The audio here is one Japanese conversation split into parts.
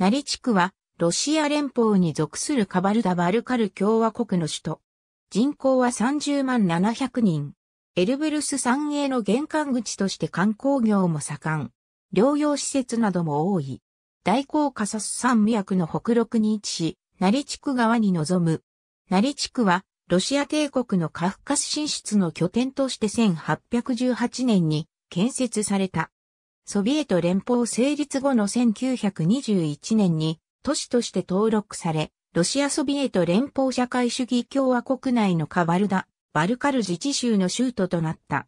ナリ地区は、ロシア連邦に属するカバルダ・バルカル共和国の首都。人口は30万700人。エルブルス山営の玄関口として観光業も盛ん。療養施設なども多い。大高カサス山脈の北陸に位置し、ナリ地区側に臨む。ナリ地区は、ロシア帝国のカフカス進出の拠点として1818年に建設された。ソビエト連邦成立後の1921年に都市として登録され、ロシアソビエト連邦社会主義共和国内のカバルダ、バルカル自治州の州都となった。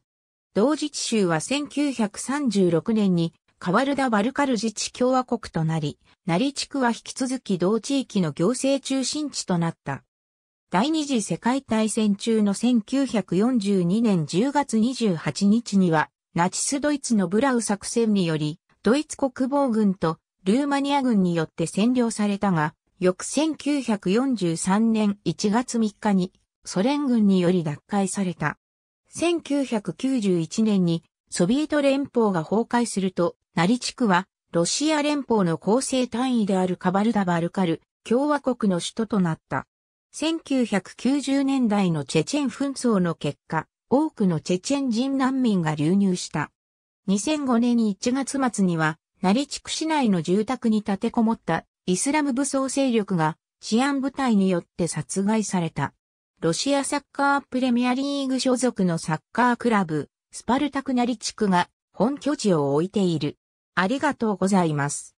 同自治州は1936年にカバルダ・バルカル自治共和国となり、成地区は引き続き同地域の行政中心地となった。第二次世界大戦中の1942年10月28日には、ナチスドイツのブラウ作戦により、ドイツ国防軍とルーマニア軍によって占領されたが、翌1943年1月3日にソ連軍により奪回された。1991年にソビエト連邦が崩壊すると、ナリ地区はロシア連邦の構成単位であるカバルダバルカル共和国の首都となった。1990年代のチェチェン紛争の結果、多くのチェチェン人難民が流入した。2005年1月末には、ナリ地ク市内の住宅に立てこもったイスラム武装勢力が治安部隊によって殺害された。ロシアサッカープレミアリーグ所属のサッカークラブ、スパルタクナリ地区が本拠地を置いている。ありがとうございます。